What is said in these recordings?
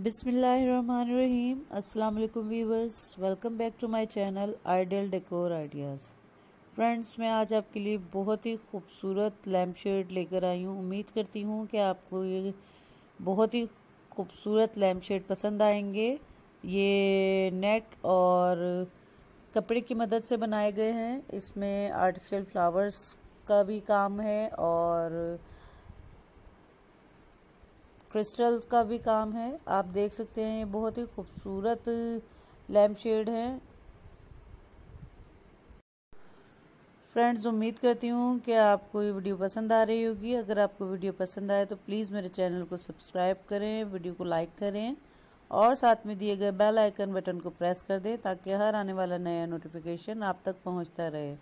बिसमीम अल्लाम viewers welcome back to my channel ideal decor ideas friends मैं आज आपके लिए बहुत ही खूबसूरत लैम्प शेड लेकर आई हूँ उम्मीद करती हूँ कि आपको ये बहुत ही खूबसूरत लैम्प शेड पसंद आएंगे ये नेट और कपड़े की मदद से बनाए गए हैं इसमें आर्टिफिशियल फ्लावर्स का भी काम है और क्रिस्टल्स का भी काम है आप देख सकते हैं ये बहुत ही खूबसूरत लैम्प शेड है फ्रेंड्स उम्मीद करती हूँ कि आपको ये वीडियो पसंद आ रही होगी अगर आपको वीडियो पसंद आए तो प्लीज़ मेरे चैनल को सब्सक्राइब करें वीडियो को लाइक करें और साथ में दिए गए बेल आइकन बटन को प्रेस कर दें ताकि हर आने वाला नया नोटिफिकेशन आप तक पहुंचता रहे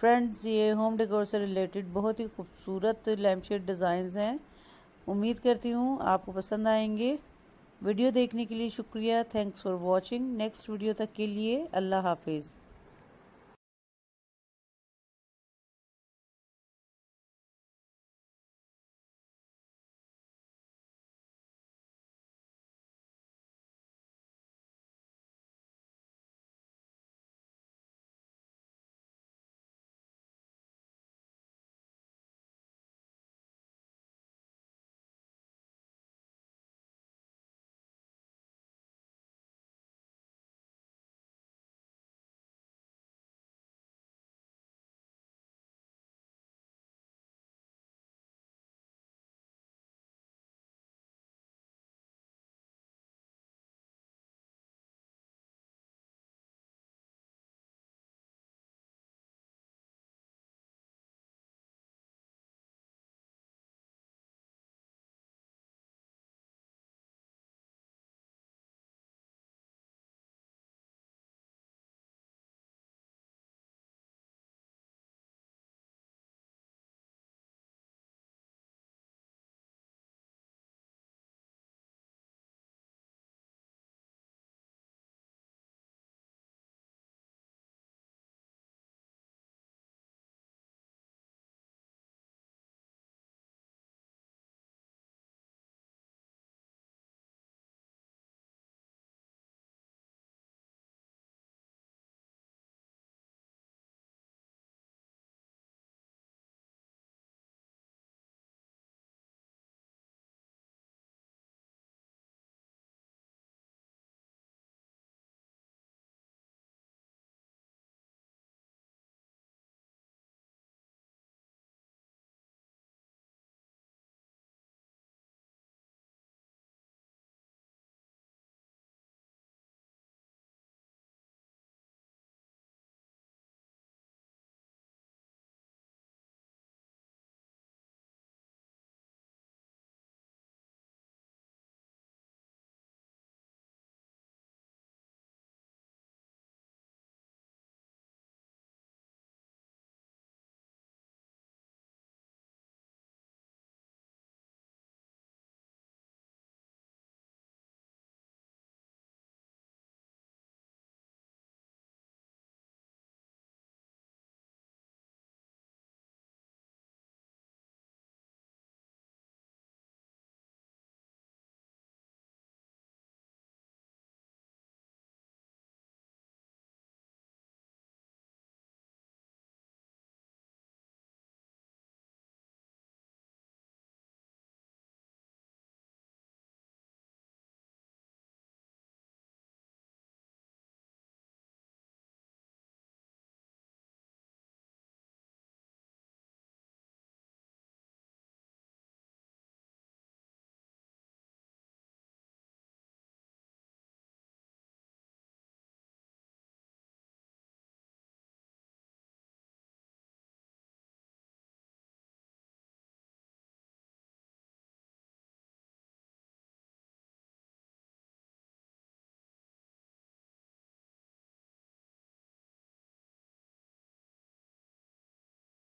फ्रेंड्स ये होम डेकोर से रिलेटेड बहुत ही खूबसूरत लैम्प शेड डिज़ाइंस हैं उम्मीद करती हूँ आपको पसंद आएंगे वीडियो देखने के लिए शुक्रिया thanks for watching next video तक के लिए अल्लाह हाफिज़